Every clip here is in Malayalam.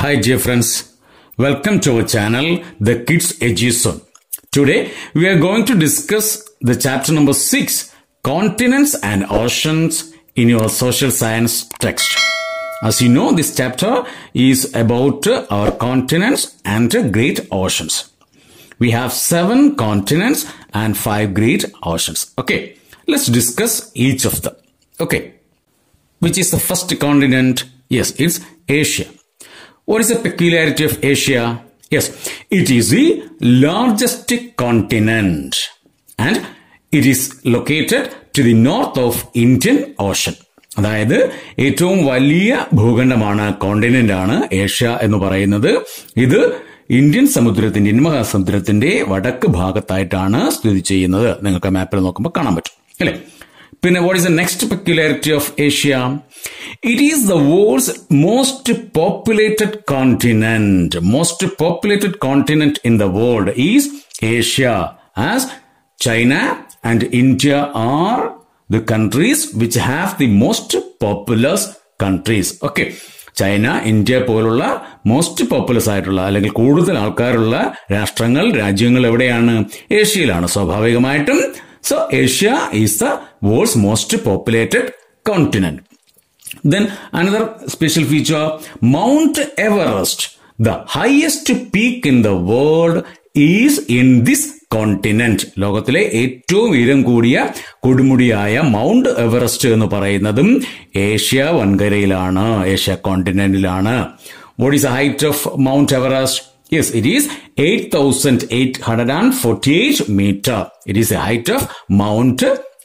Hi dear friends, welcome to our channel The Kids Education. Today we are going to discuss the chapter number 6 Continents and Oceans in your social science text. As you know this chapter is about our continents and great oceans. We have 7 continents and 5 great oceans. Okay, let's discuss each of them. Okay, which is the first continent? Yes, it's Asia. What is the peculiarity of Asia? Yes, it is the largest continent and it is located to the north of Indian Ocean. അതായത് ഏറ്റവും വലിയ ഭൂഖണ്ഡമാണ് കോണ്ടിനെന്റ് ആണ് ഏഷ്യ എന്ന് പറയുന്നത് ഇത് ഇന്ത്യൻ സമുദ്രത്തിന്റെ ഇന്ത്യൻ മഹാസമുദ്രത്തിന്റെ വടക്ക് ഭാഗത്തായിട്ടാണ് സ്ഥിതി ചെയ്യുന്നത് നിങ്ങൾക്ക് മാപ്പിൽ നോക്കുമ്പോൾ കാണാൻ പറ്റും അല്ലേ പിന്നെ what is the next peculiarity of Asia it is the world's most populated continent most populated continent in the world is Asia as China and India are the countries which have the most populous countries okay China India പോലുള്ള മോസ്റ്റ് പോപ്പുലസ് ആയിട്ടുള്ള അല്ലെങ്കിൽ കൂടുതൽ ആൾക്കാരുള്ള രാഷ്ട്രങ്ങൾ രാജ്യങ്ങൾ എവിടെയാണ് ഏഷ്യയിലാണ് സ്വാഭാവികമായിട്ടും so Asia is the world's most populated continent Then another special feature Mount Everest the highest peak in the world is in this continent ലോകത്തിലെ ഏറ്റവും ഉയരം കൂടിയ കൊടുമുടിയായ മൗണ്ട് എവറസ്റ്റ് എന്ന് പറയുന്നതും ഏഷ്യ വൻകരയിലാണ് ഏഷ്യ കോണ്ടിനെന്റിലാണ് what is the height of Mount Everest Yes, it is 8,848 meter. It is the height of Mount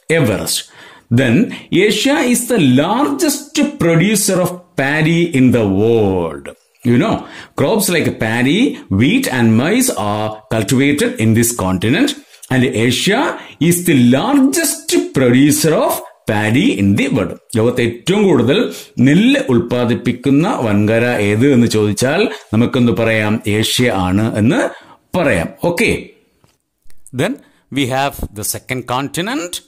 Everest. Then Asia is the largest producer of paddy in the world. You know, crops like paddy, wheat and maize are cultivated in this continent and Asia is the largest producer of paddy in the world ലോകത്ത് ഏറ്റവും കൂടുതൽ നെല്ല് ഉൽപ്പാദിപ്പിക്കുന്ന വൻകര ഏത് എന്ന് ചോദിച്ചാൽ നമുക്കെന്ത് പറയാം ഏഷ്യ ആണ് എന്ന് പറയാം okay then we have the second continent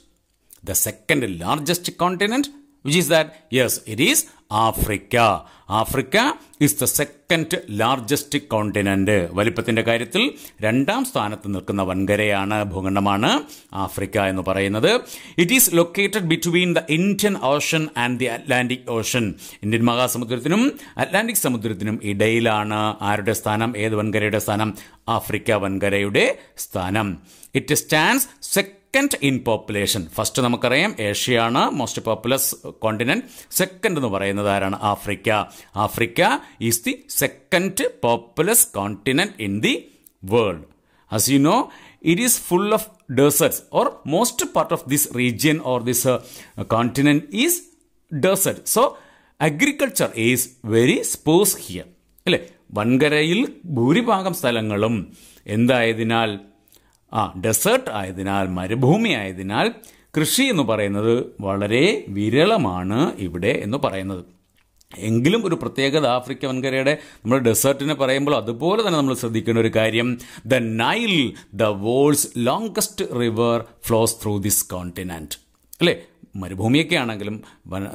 the second largest continent which is that yes it is Africa Africa is the second largest continent വലിപ്പത്തിന്റെ കാര്യത്തിൽ രണ്ടാം സ്ഥാനത്ത് നിൽക്കുന്ന വൻകരയാണ് ഭൂഖണ്ഡമാണ് ആഫ്രിക്ക എന്ന് പറയുന്നത് it is located between the Indian Ocean and the Atlantic Ocean Indian മഹാസമുദ്രത്തിനും അറ്റ്ലാന്റിക് സമുദ്രത്തിനും ഇടയിലാണ് ആരുടെ സ്ഥാനം ഏത് വൻകരയുടെ സ്ഥാനം ആഫ്രിക്ക വൻകരയുടെ സ്ഥാനം it stands second second in population first നമുക്കറിയാം ഏഷ്യയാണ് മോസ്റ്റ് പോപ്പുലസ് കോണ്ടിനെൻറ്റ് സെക്കൻഡ് എന്ന് പറയുന്നത് ആരാണ് Africa Africa is the second populous continent in the world as you know it is full of deserts or most part of this region or this uh, is is so agriculture is very sparse here here അല്ലേ വൻകരയിൽ ഭൂരിഭാഗം സ്ഥലങ്ങളും എന്തായതിനാൽ ആ ഡെസേർട്ട് ആയതിനാൽ മരുഭൂമി ആയതിനാൽ കൃഷി എന്ന് പറയുന്നത് വളരെ വിരളമാണ് ഇവിടെ എന്ന് പറയുന്നത് എങ്കിലും ഒരു പ്രത്യേകത ആഫ്രിക്ക വൻകരയുടെ നമ്മൾ ഡെസേർട്ടിനെ പറയുമ്പോൾ അതുപോലെ തന്നെ നമ്മൾ ശ്രദ്ധിക്കേണ്ട ഒരു കാര്യം the Nile the world's longest river flows through this continent അല്ലേ മരുഭൂമിയൊക്കെ ആണെങ്കിലും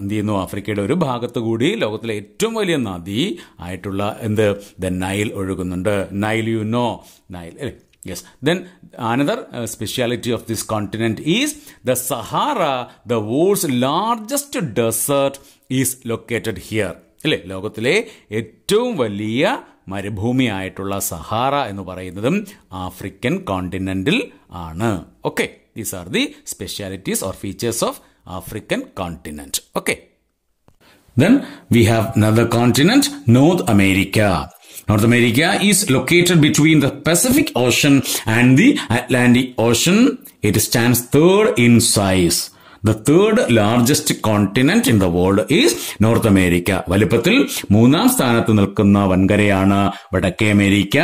എന്ത് ചെയ്യുന്നു ആഫ്രിക്കയുടെ ഒരു ഭാഗത്ത് കൂടി ലോകത്തിലെ ഏറ്റവും വലിയ നദി ആയിട്ടുള്ള എന്ത് ദ നൈൽ ഒഴുകുന്നുണ്ട് നൈൽ യു നോ നൈൽ അല്ലേ Yes. Then another uh, speciality of this continent is the Sahara, the world's largest desert, is located here. അല്ലേ ലോകത്തിലെ ഏറ്റവും വലിയ മരുഭൂമിയായിട്ടുള്ള സഹാറ എന്ന് പറയുന്നതും ആഫ്രിക്കൻ കോണ്ടിനെന്റിൽ ആണ് okay these are the specialities or features of African continent okay then we have another continent North America North America is located between the Pacific Ocean and the Atlantic Ocean. It stands third in size. The third largest continent in the world is North America വലിപ്പത്തിൽ മൂന്നാം സ്ഥാനത്ത് നിൽക്കുന്ന വൻകരയാണ് വടക്കേ അമേരിക്ക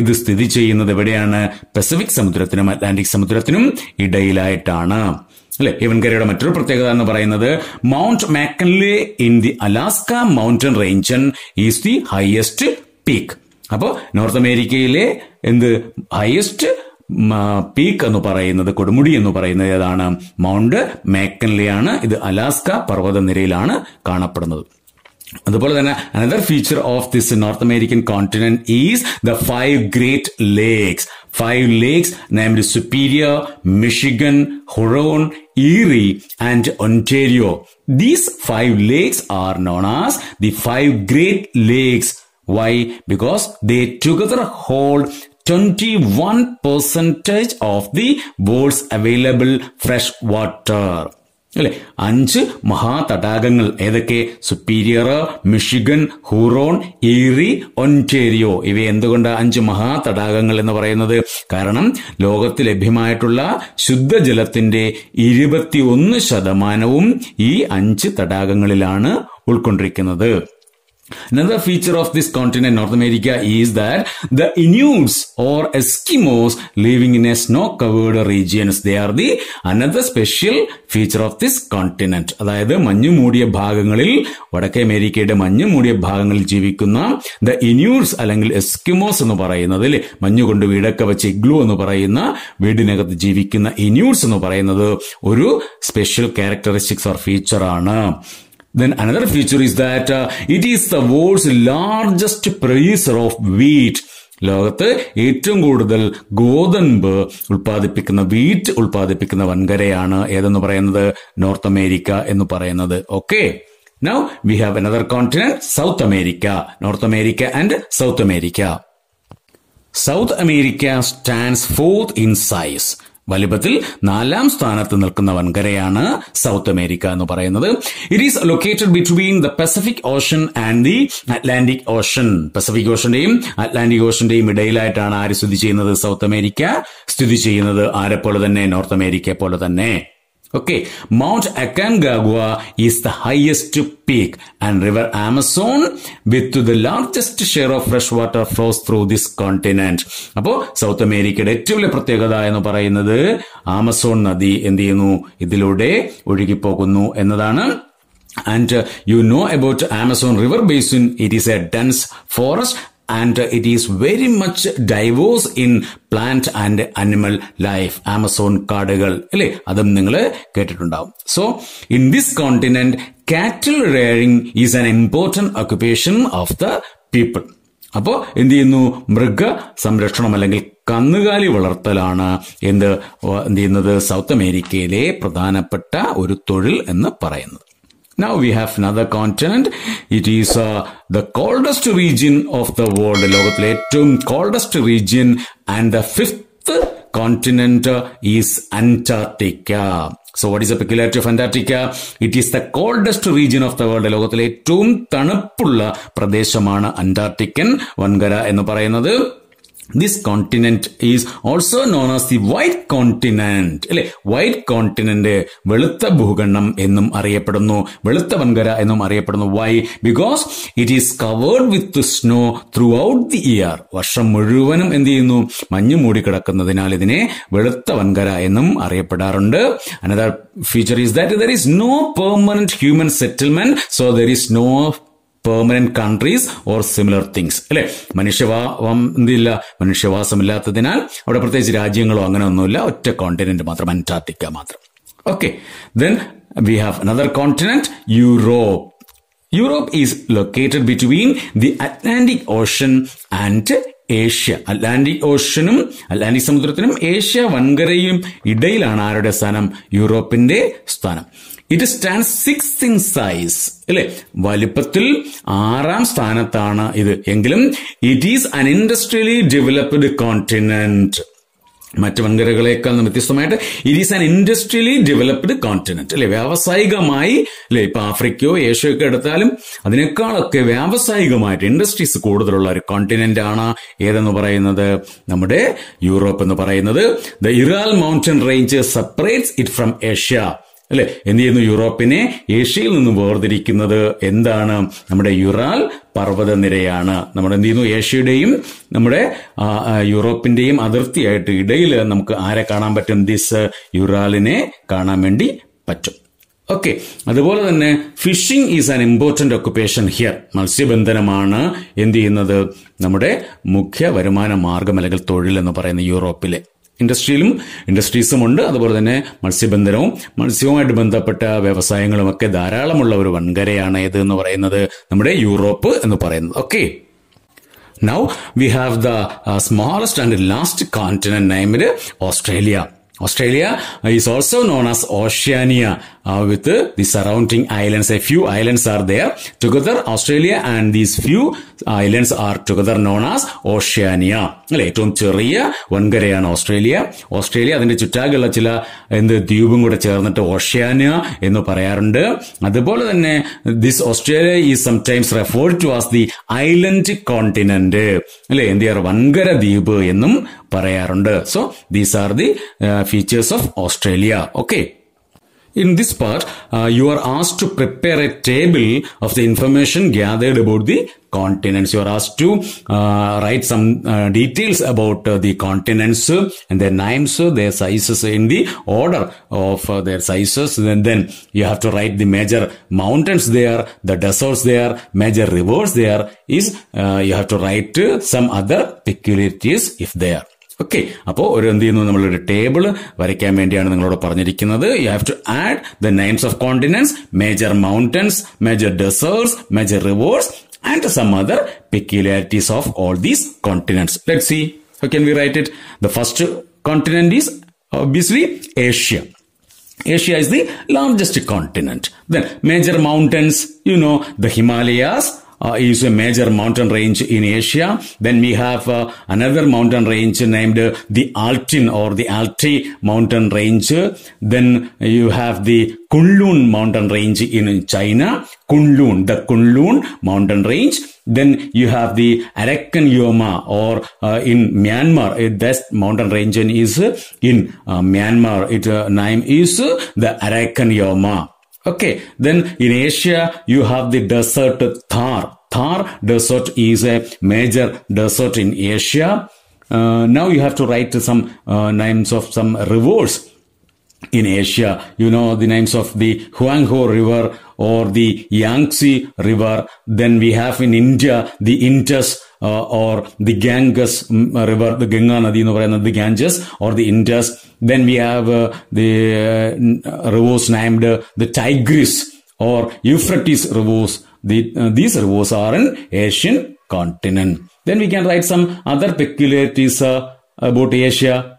ഇത് സ്ഥിതി ചെയ്യുന്നത് എവിടെയാണ് പസഫിക് സമുദ്രത്തിനും അറ്റ്ലാന്റിക് സമുദ്രത്തിനും ഇടയിലായിട്ടാണ് അല്ലെ ഈ വൻകരയുടെ മറ്റൊരു പ്രത്യേകത എന്ന് പറയുന്നത് Mount McKinley in the Alaska mountain range is the highest peak അപ്പോൾ നോർത്ത് അമേരിക്കയിലെ എന്ത് ഹയസ്റ്റ് പീക്ക് എന്ന് പറയുന്നത് കൊടുമുടി എന്ന് പറയുന്നത് ഏതാണ് മൗണ്ട് മേക്കൻലിയാണ് ഇത് അലാസ്ക നിരയിലാണ് കാണപ്പെടുന്നത് അതുപോലെ തന്നെ another feature of this North American continent is the five Great Lakes five lakes named Superior Michigan Huron Erie and Ontario these five lakes are known as the five Great Lakes Why? Because they together hold 21 percentage of the world's available fresh water. അല്ലെ അഞ്ച് മഹാതടാകങ്ങൾ ഏതൊക്കെ Superior Michigan Huron Erie Ontario ഇവ എന്തുകൊണ്ട് അഞ്ച് മഹാതടാകങ്ങൾ എന്ന് പറയുന്നത് കാരണം ലോകത്ത് ലഭ്യമായിട്ടുള്ള ശുദ്ധജലത്തിന്റെ ഇരുപത്തിയൊന്ന് ശതമാനവും ഈ അഞ്ച് തടാകങ്ങളിലാണ് ഉൾക്കൊണ്ടിരിക്കുന്നത് Another feature of this continent, North America, is that the Inuits or Eskimos living in a snow-covered regions. They are the another special feature of this continent. അതായത് മഞ്ഞു മൂടിയ ഭാഗങ്ങളിൽ വടക്കേ അമേരിക്കയുടെ മഞ്ഞു മൂടിയ ഭാഗങ്ങളിൽ ജീവിക്കുന്ന ദ ഇനുറ്റ്സ് അല്ലെങ്കിൽ എസ്കിമോസ് എന്ന് പറയുന്നത് അല്ലെ മഞ്ഞുകൊണ്ട് വീടൊക്കെ വെച്ച് ഇഗ്ലു എന്ന് പറയുന്ന വീടിനകത്ത് ജീവിക്കുന്ന ഇനുറ്റ്സ് എന്ന് പറയുന്നത് ഒരു സ്പെഷ്യൽ ക്യാരക്ടറിസ്റ്റിക്സ് ഓർ ഫീച്ചറാണ് Then another feature is that uh, it is the world's largest producer of wheat. ലോകത്ത് ഏറ്റവും കൂടുതൽ ഗോതമ്പ് ഉൽപ്പാദിപ്പിക്കുന്ന വീറ്റ് ഉൽപ്പാദിപ്പിക്കുന്ന വൻകരയാണ് ഏതെന്ന് പറയുന്നത് നോർത്ത് അമേരിക്ക എന്ന് പറയുന്നത് okay now we have another continent South America North America and South America South America stands fourth in size വലിപ്പത്തിൽ നാലാം സ്ഥാനത്ത് നിൽക്കുന്ന വൻകരയാണ് സൗത്ത് അമേരിക്ക എന്ന് പറയുന്നത് it is located between the Pacific Ocean and the Atlantic Ocean Pacific ഓഷന്റെയും അറ്റ്ലാന്റിക് ഓഷന്റെയും ഇടയിലായിട്ടാണ് ആര് സ്ഥിതി ചെയ്യുന്നത് സൗത്ത് അമേരിക്ക സ്ഥിതി ചെയ്യുന്നത് ആരെപ്പോലെ തന്നെ നോർത്ത് അമേരിക്കയെ പോലെ തന്നെ Okay, Mount Aconcagua is the highest peak and river Amazon with the largest share of fresh water flows through this continent. അപ്പോൾ സൗത്ത് അമേരിക്കയുടെ ഏറ്റവും വലിയ പ്രത്യേകത എന്ന് പറയുന്നത് ആമസോൺ നദി എന്ത് ചെയ്യുന്നു ഇതിലൂടെ ഒഴുകിപ്പോകുന്നു എന്നതാണ് And uh, you know about Amazon River Basin. It is a dense forest and it is very much diverse in plant and animal life Amazon കാടുകൾ അല്ലേ അതും നിങ്ങൾ കേട്ടിട്ടുണ്ടാവും so in this continent cattle rearing is an important occupation of the people അപ്പോൾ എന്ത് ചെയ്യുന്നു മൃഗ സംരക്ഷണം അല്ലെങ്കിൽ കന്നുകാലി വളർത്തലാണ് എന്ത് എന്ത് ചെയ്യുന്നത് സൗത്ത് അമേരിക്കയിലെ പ്രധാനപ്പെട്ട ഒരു തൊഴിൽ എന്ന് പറയുന്നത് Now we have another continent. It is uh, the coldest region of the world. ലോകത്തിലെ ഏറ്റവും coldest region and the fifth continent is Antarctica so what is a peculiarity of Antarctica it is the coldest region of the world ലോകത്തിലെ ഏറ്റവും തണുപ്പുള്ള പ്രദേശമാണ് അന്റാർട്ടിക്കൻ വൻകര എന്ന് പറയുന്നത് this continent is also known as the white continent അല്ലെ വൈറ്റ് കോണ്ടിനെന്റ് വെളുത്ത ഭൂഖണ്ഡം എന്നും അറിയപ്പെടുന്നു വെളുത്ത വൻകര എന്നും അറിയപ്പെടുന്നു why because it is covered with snow throughout the year വർഷം മുഴുവനും എന്ത് ചെയ്യുന്നു മഞ്ഞ് മൂടിക്കിടക്കുന്നതിനാൽ ഇതിനെ വെളുത്ത വൻകര എന്നും അറിയപ്പെടാറുണ്ട് another feature is that there is no permanent human settlement so there is no permanent countries or similar things അല്ലെ മനുഷ്യവാസം എന്തില്ല മനുഷ്യവാസമില്ലാത്തതിനാൽ അവിടെ പ്രത്യേകിച്ച് രാജ്യങ്ങളോ അങ്ങനെ ഒന്നുമില്ല ഒറ്റ കോണ്ടിനെന്റ് മാത്രം അന്റാർട്ടിക്ക മാത്രം okay then we have another continent Europe Europe is located between the Atlantic Ocean and Asia Atlantic ഓഷ്യനും അറ്റ്ലാന്റിക് സമുദ്രത്തിനും ഏഷ്യ വൻകരയും ഇടയിലാണ് ആരുടെ സ്ഥാനം യൂറോപ്പിന്റെ സ്ഥാനം it stand six in size അല്ലെ വലിപ്പത്തിൽ ആറാം സ്ഥാനത്താണ് ഇത് എങ്കിലും it is an industrially developed continent മറ്റ് വൻകരകളെക്കാൾ വ്യത്യസ്തമായിട്ട് it is an industrially developed continent അല്ലെ വ്യാവസായികമായി അല്ലെ ഇപ്പൊ ആഫ്രിക്കയോ ഏഷ്യയോ ഒക്കെ എടുത്താലും അതിനേക്കാളൊക്കെ വ്യാവസായികമായിട്ട് ഇൻഡസ്ട്രീസ് കൂടുതലുള്ള ഒരു കോണ്ടിനെന്റ് ആണ് ഏതെന്ന് പറയുന്നത് നമ്മുടെ യൂറോപ്പ് എന്ന് പറയുന്നത് the Ural mountain range separates it from Asia അല്ലെ എന്ത് ചെയ്യുന്നു യൂറോപ്പിനെ ഏഷ്യയിൽ നിന്ന് വേർതിരിക്കുന്നത് എന്താണ് നമ്മുടെ യുറാൽ നിരയാണ് നമ്മുടെ എന്ത് ചെയ്യുന്നു ഏഷ്യയുടെയും നമ്മുടെ യൂറോപ്പിന്റെയും അതിർത്തിയായിട്ട് ഇടയിൽ നമുക്ക് ആരെ കാണാൻ പറ്റും ദിസ് യുറാലിനെ കാണാൻ വേണ്ടി പറ്റും ഓക്കെ അതുപോലെ തന്നെ fishing is an important occupation here മത്സ്യബന്ധനമാണ് എന്ത് ചെയ്യുന്നത് നമ്മുടെ മുഖ്യ വരുമാന മാർഗം അല്ലെങ്കിൽ തൊഴിൽ എന്ന് പറയുന്ന യൂറോപ്പിലെ ഇൻഡസ്ട്രിയിലും ഇൻഡസ്ട്രീസുമുണ്ട് അതുപോലെ തന്നെ മത്സ്യബന്ധനവും മത്സ്യവുമായിട്ട് ബന്ധപ്പെട്ട ഒക്കെ ധാരാളമുള്ള ഒരു വൻകരയാണ് ഏത് എന്ന് പറയുന്നത് നമ്മുടെ യൂറോപ്പ് എന്ന് പറയുന്നത് okay now we have the smallest and last continent named Australia Australia is also known as Oceania uh, with the surrounding islands. A few islands are there. Together, Australia and these few islands are together known as Oceania. അല്ലെ ഏറ്റവും ചെറിയ വൻകരയാണ് ഓസ്ട്രേലിയ ഓസ്ട്രേലിയ അതിന്റെ ചുറ്റാകെയുള്ള ചില എന്ത് ദ്വീപും കൂടെ ചേർന്നിട്ട് ഓഷ്യാനിയ എന്ന് പറയാറുണ്ട് അതുപോലെ തന്നെ this Australia is sometimes referred to as the island continent അല്ലെ എന്ത് ചെയ്യാറ് വൻകര ദ്വീപ് എന്നും പറയാറുണ്ട് so these are the features of Australia okay In this part, uh, you are asked to prepare a table of the information gathered about the continents. You are asked to uh, write some uh, details about the continents and their names, their sizes in the order of their sizes. And then you have to write the major mountains there, the deserts there, major rivers there is you have to write some other peculiarities if there. Okay അപ്പോൾ ഒരു എന്ത് ചെയ്യുന്നു നമ്മളൊരു ടേബിൾ വരയ്ക്കാൻ വേണ്ടിയാണ് നിങ്ങളോട് പറഞ്ഞിരിക്കുന്നത് you have to add the names of continents major mountains major deserts major rivers and some other peculiarities of all these continents let see how can we write it the first continent is obviously Asia Asia is the largest continent Then major mountains you know the Himalayas uh, is a major mountain range in Asia. Then we have uh, another mountain range named the Altin or the Altai mountain range. Then you have the Kunlun mountain range in China. Kunlun, the Kunlun mountain range. Then you have the Arakan Yoma or uh, in Myanmar. It, uh, mountain range is uh, in uh, Myanmar. Its name is the Arakan Yoma. Okay, then in Asia, you have the desert Thar. Thar desert is a major desert in Asia. Uh, now you have to write some uh, names of some rivers in Asia. You know the names of the Huangho River or the Yangtze River. Then we have in India the Indus uh, or the Ganges mm, River, the Ganga Nadi, the Ganges or the Indus. Then we have uh, the uh, rivers named uh, the Tigris or Euphrates rivers. The, uh, these rivers are an Asian continent. Then we can write some other peculiarities about Asia.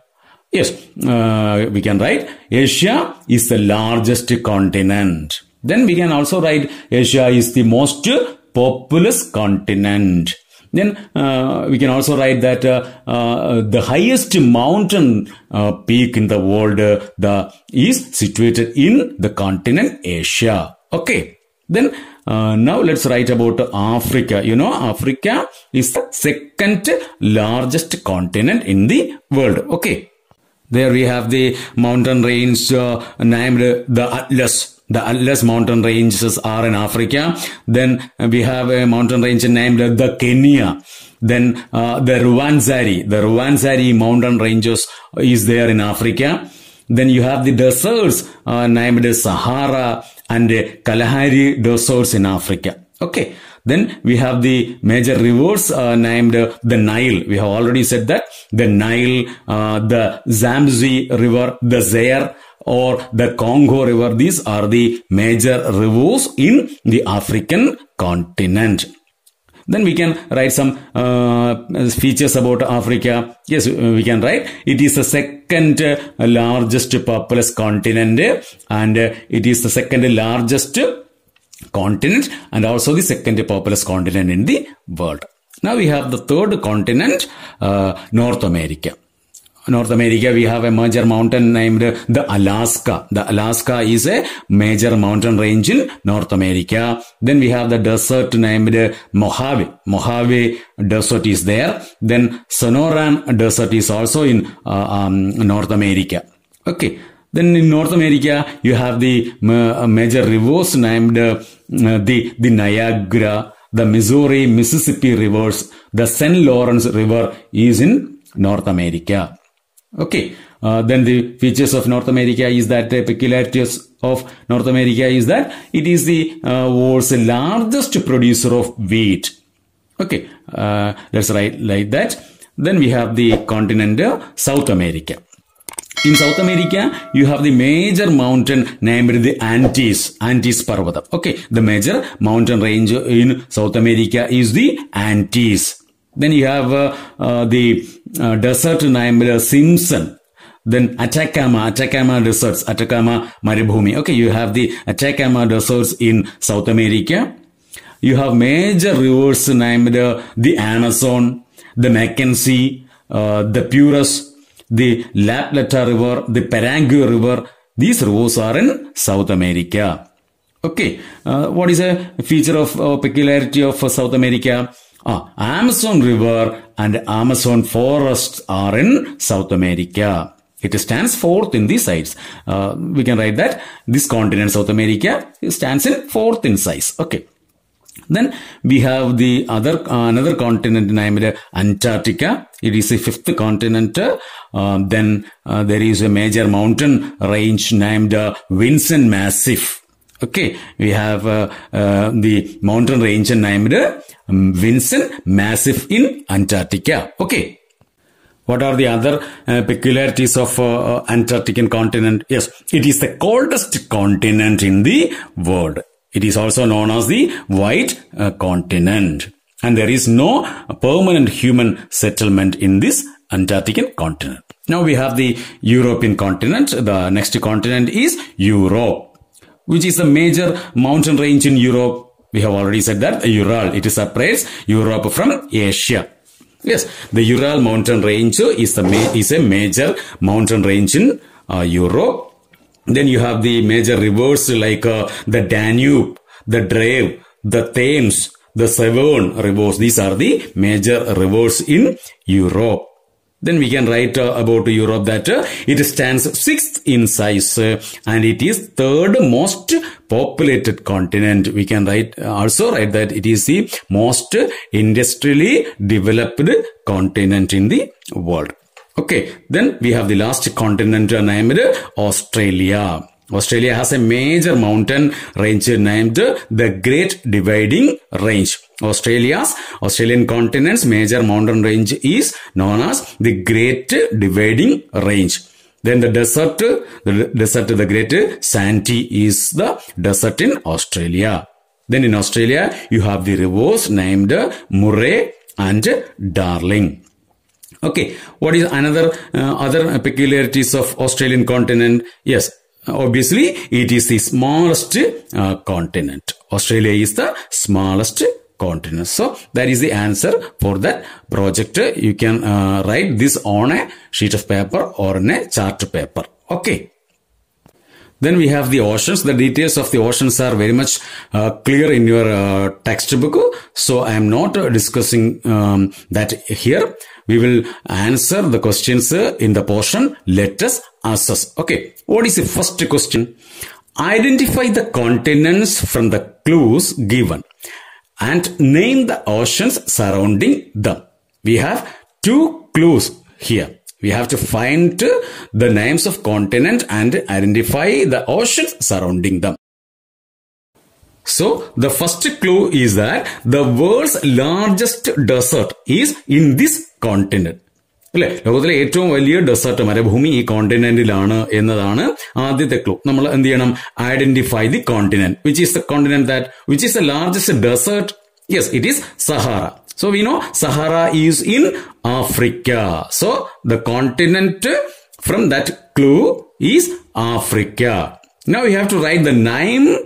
Yes, we can write Asia is the largest continent. Then we can also write Asia is the most populous continent. Then uh, we can also write that uh, uh, the highest mountain uh, peak in the world the, is situated in the continent Asia. Okay. Then uh, now let's write about Africa. You know, Africa is the second largest continent in the world. Okay. There we have the mountain range uh, named the Atlas the Atlas mountain ranges are in Africa. Then we have a mountain range named the Kenya. Then uh, the Ruwanzari, the Ruwanzari mountain ranges is there in Africa. Then you have the deserts uh, named Sahara and Kalahari deserts in Africa. Okay. Then we have the major rivers uh, named uh, the Nile. We have already said that the Nile, uh, the Zambezi River, the Zaire, or the Congo River. These are the major rivers in the African continent then we can write some uh, features about africa yes uh, we can write it is the second largest populous continent and it is the second largest continent and also the second populous continent in the world. Now we have the third continent, uh, North America. North America, we have a major mountain named the Alaska. The Alaska is a major mountain range in North America. Then we have the desert named Mojave. Mojave Desert is there. Then Sonoran Desert is also in uh, um, North America. Okay. Then in North America, you have the uh, major rivers named uh, the, the Niagara, the Missouri, Mississippi rivers, the St. Lawrence River is in North America. Okay, uh, then the features of North America is that the peculiarities of North America is that it is the uh, world's largest producer of wheat. Okay, uh, let's write like that. Then we have the continent uh, South America. In South America, you have the major mountain named the Andes, Andes Parvata. Okay, the major mountain range in South America is the Andes. Then you have uh, uh, the uh, desert named Simpson. Then Atacama, Atacama deserts, Atacama Maribhumi. Okay, you have the Atacama deserts in South America. You have major rivers named the Amazon, the Mackenzie, uh, the Purus, the Plata River, the Parangu River. These rivers are in South America. Okay, uh, what is a feature of uh, peculiarity of uh, South America? Ah, Amazon River and Amazon forests are in South America. It stands fourth in the size. Uh, we can write that this continent, South America, stands in fourth in size. Okay. Then we have the other uh, another continent namely Antarctica. It is the fifth continent. Uh, then uh, there is a major mountain range named uh, Vincent Massif. Okay, we have uh, uh, the mountain range named um, Vincent Massif in Antarctica. Okay. What are the other uh, peculiarities of uh, Antarctic continent? Yes, it is the coldest continent in the world. It is also known as the White uh, Continent. And there is no permanent human settlement in this Antarctic continent. Now we have the European continent. The next continent is Europe, which is a major mountain range in Europe. We have already said that Ural. It separates Europe from Asia. Yes, the Ural mountain range is, the ma- is a major mountain range in uh, Europe. Then you have the major rivers like uh, the Danube, the Drave, the Thames, the Severn rivers. These are the major rivers in Europe. Then we can write uh, about Europe that uh, it stands sixth in size uh, and it is third most populated continent. We can write uh, also write that it is the most industrially developed continent in the world. Okay, then we have the last continent named Australia. Australia has a major mountain range named the Great Dividing Range. Australia's Australian continent's major mountain range is known as the Great Dividing Range. Then the desert, the desert, the Great Sandy is the desert in Australia. Then in Australia, you have the rivers named Murray and Darling. Okay, what is another uh, other peculiarities of Australian continent? Yes, obviously it is the smallest uh, continent. Australia is the smallest continent. So that is the answer for that project. You can uh, write this on a sheet of paper or on a chart paper. Okay. Then we have the oceans. The details of the oceans are very much uh, clear in your uh, textbook. So I am not discussing um, that here. We will answer the questions in the portion. Let us answer. Okay. What is the first question? Identify the continents from the clues given and name the oceans surrounding them. We have two clues here. We have to find the names of continents and identify the oceans surrounding them. So the first clue is that the world's largest desert is in this continent. അല്ലെ ലോകത്തിലെ ഏറ്റവും വലിയ ഡെസേർട്ട് മരുഭൂമി ഈ കോണ്ടിനെന്റിലാണ് എന്നതാണ് ആദ്യത്തെ ക്ലൂ നമ്മൾ എന്ത് ചെയ്യണം identify the continent which is the continent that which is the largest desert yes it is Sahara So we know Sahara is in Africa. So the continent from that clue is Africa. Now we have to write the name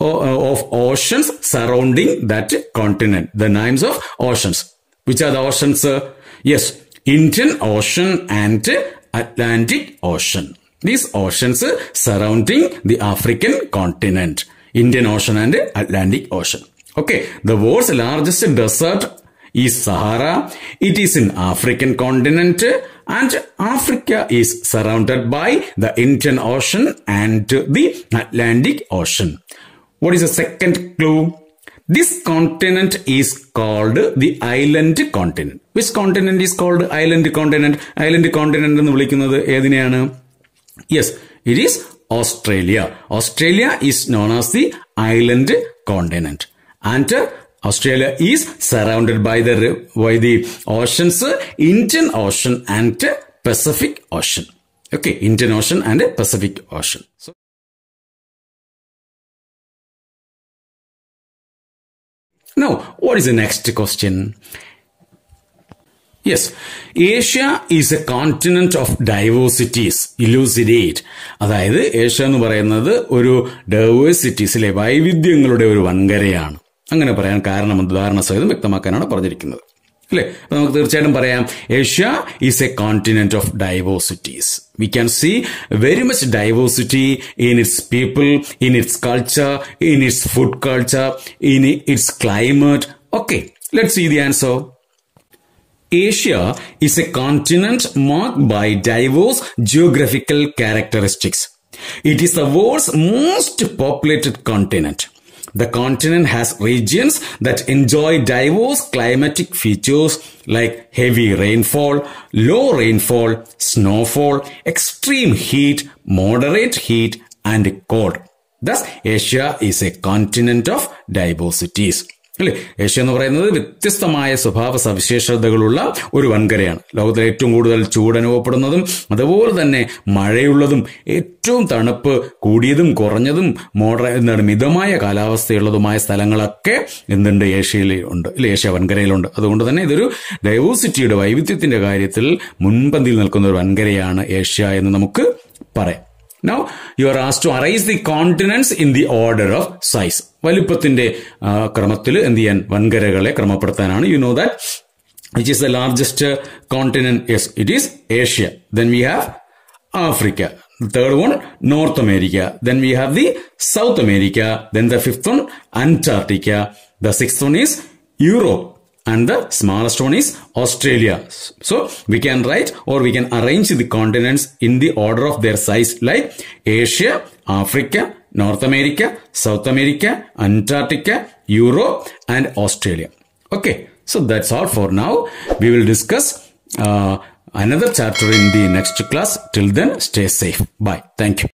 uh, of oceans surrounding that continent. The names of oceans. Which are the oceans? Yes, Indian Ocean and Atlantic Ocean. These oceans surrounding the African continent. Indian Ocean and Atlantic Ocean. Okay, the world's largest desert ഈ Sahara it is in African continent and Africa is surrounded by the Indian Ocean and the Atlantic ocean what is a second clue this continent is called the island continent this continent is called island continent island continent എന്ന് വിളിക്കുന്നത് ഏതിനെയാണ് yes it is Australia Australia is known as the island continent and Australia is surrounded by the, by the oceans Indian Ocean and Pacific Ocean. Okay, Indian Ocean and Pacific Ocean. So now, what is the next question? Yes Asia is a continent of diversities elucidate അതായത് ഏഷ്യ എന്ന് പറയുന്നത് ഒരു ഡൈവേഴ്സിറ്റീസിലെ വൈവിധ്യങ്ങളുടെ ഒരു വൻകരയാണ് അങ്ങനെ പറയാൻ കാരണമെന്ന് ഉദാഹരണ സഹിതം വ്യക്തമാക്കാനാണ് പറഞ്ഞിരിക്കുന്നത് അല്ലേ അപ്പോൾ നമുക്ക് തീർച്ചയായിട്ടും പറയാം Asia is a continent of diversities we can see very much diversity in its people in its culture in its food culture in its climate okay let see the answer Asia is a continent mark by diverse geographical characteristics it is the world's most populated continent. The continent has regions that enjoy diverse climatic features like heavy rainfall, low rainfall, snowfall, extreme heat, moderate heat, and cold. Thus, Asia is a continent of diversities. അല്ലെ ഏഷ്യ എന്ന് പറയുന്നത് വ്യത്യസ്തമായ സ്വഭാവ സവിശേഷതകളുള്ള ഒരു വൻകരയാണ് ലോകത്തിൽ ഏറ്റവും കൂടുതൽ അനുഭവപ്പെടുന്നതും അതുപോലെ തന്നെ മഴയുള്ളതും ഏറ്റവും തണുപ്പ് കൂടിയതും കുറഞ്ഞതും മോഡ എന്താണ് മിതമായ കാലാവസ്ഥയുള്ളതുമായ സ്ഥലങ്ങളൊക്കെ എന്തുണ്ട് ഏഷ്യയിൽ ഉണ്ട് അല്ലെ ഏഷ്യ വൻകരയിലുണ്ട് അതുകൊണ്ട് തന്നെ ഇതൊരു ഡൈവേഴ്സിറ്റിയുടെ വൈവിധ്യത്തിന്റെ കാര്യത്തിൽ മുൻപന്തിയിൽ നിൽക്കുന്ന ഒരു വൻകരയാണ് ഏഷ്യ എന്ന് നമുക്ക് പറയാം now you are as to arise the continents in the order of size വലിപ്പത്തിന്റെ ക്രമത്തിൽ എന്ത് ചെയ്യാൻ വൻകരകളെ ക്രമപ്പെടുത്താനാണ് you know that which is the largest continent yes it is Asia then we have Africa third one North America then we have the South America then the fifth one Antarctica the six one is Europe and the smallest one is Australia. So we can write or we can arrange the continents in the order of their size like Asia, Africa, North America, South America, Antarctica, Europe and Australia. Okay, so that's all for now. We will discuss uh, another chapter in the next class. Till then, stay safe. Bye. Thank you.